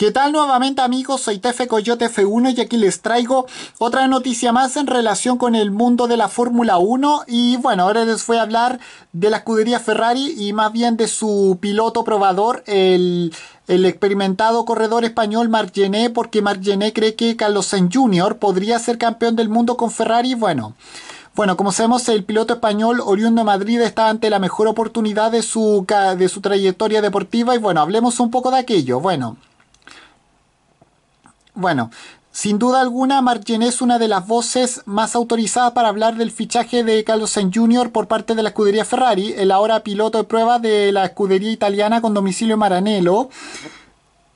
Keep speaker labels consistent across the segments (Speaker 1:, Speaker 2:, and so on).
Speaker 1: ¿Qué tal nuevamente amigos? Soy Tefe Coyote F1 y aquí les traigo otra noticia más en relación con el mundo de la Fórmula 1 y bueno, ahora les voy a hablar de la escudería Ferrari y más bien de su piloto probador, el, el experimentado corredor español Marc porque Marc cree que Carlos Sainz Jr. podría ser campeón del mundo con Ferrari, bueno... Bueno, como sabemos, el piloto español oriundo de Madrid está ante la mejor oportunidad de su, de su trayectoria deportiva y bueno, hablemos un poco de aquello. Bueno, bueno, sin duda alguna, Martín es una de las voces más autorizadas para hablar del fichaje de Carlos Sainz Jr. por parte de la escudería Ferrari, el ahora piloto de prueba de la escudería italiana con domicilio Maranello.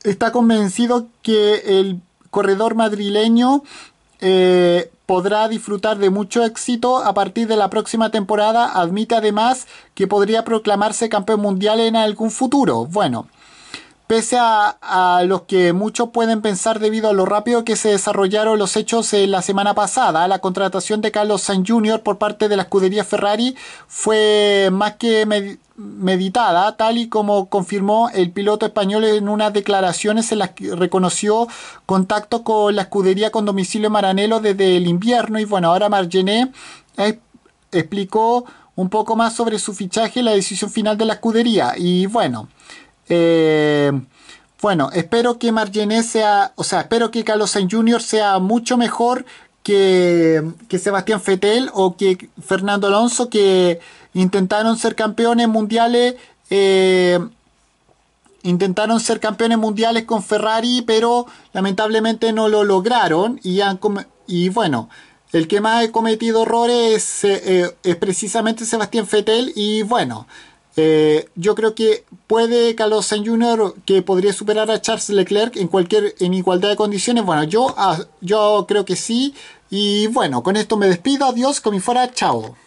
Speaker 1: Está convencido que el corredor madrileño eh, podrá disfrutar de mucho éxito a partir de la próxima temporada. Admite además que podría proclamarse campeón mundial en algún futuro. Bueno, pese a, lo los que muchos pueden pensar debido a lo rápido que se desarrollaron los hechos la semana pasada. La contratación de Carlos Sainz Jr. por parte de la escudería Ferrari fue más que meditada, tal y como confirmó el piloto español en unas declaraciones en las que reconoció contacto con la escudería con domicilio Maranelo desde el invierno. Y bueno, ahora Margené explicó un poco más sobre su fichaje y la decisión final de la escudería. Y bueno, eh, bueno, espero que Margené sea, o sea, espero que Carlos Sainz Jr. sea mucho mejor que, Sebastián Fetel o que Fernando Alonso, que intentaron ser campeones mundiales. Eh, intentaron ser campeones mundiales con Ferrari, pero lamentablemente no lo lograron. Y, y bueno, el que más ha cometido errores es, eh, es precisamente Sebastián Fettel. Y bueno, eh, yo creo que puede Carlos Sainz Jr. que podría superar a Charles Leclerc en cualquier en igualdad de condiciones. Bueno, yo, ah, yo creo que sí. Y bueno, con esto me despido. Adiós, con fuera. Chao.